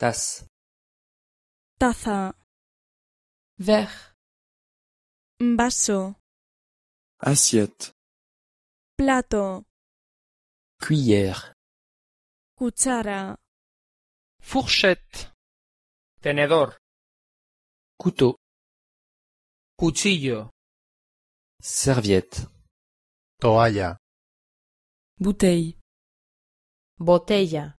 tasse taza verre vaso assiette plato cuillère cuchara fourchette tenedor couteau cuchillo serviette toalla bouteille botella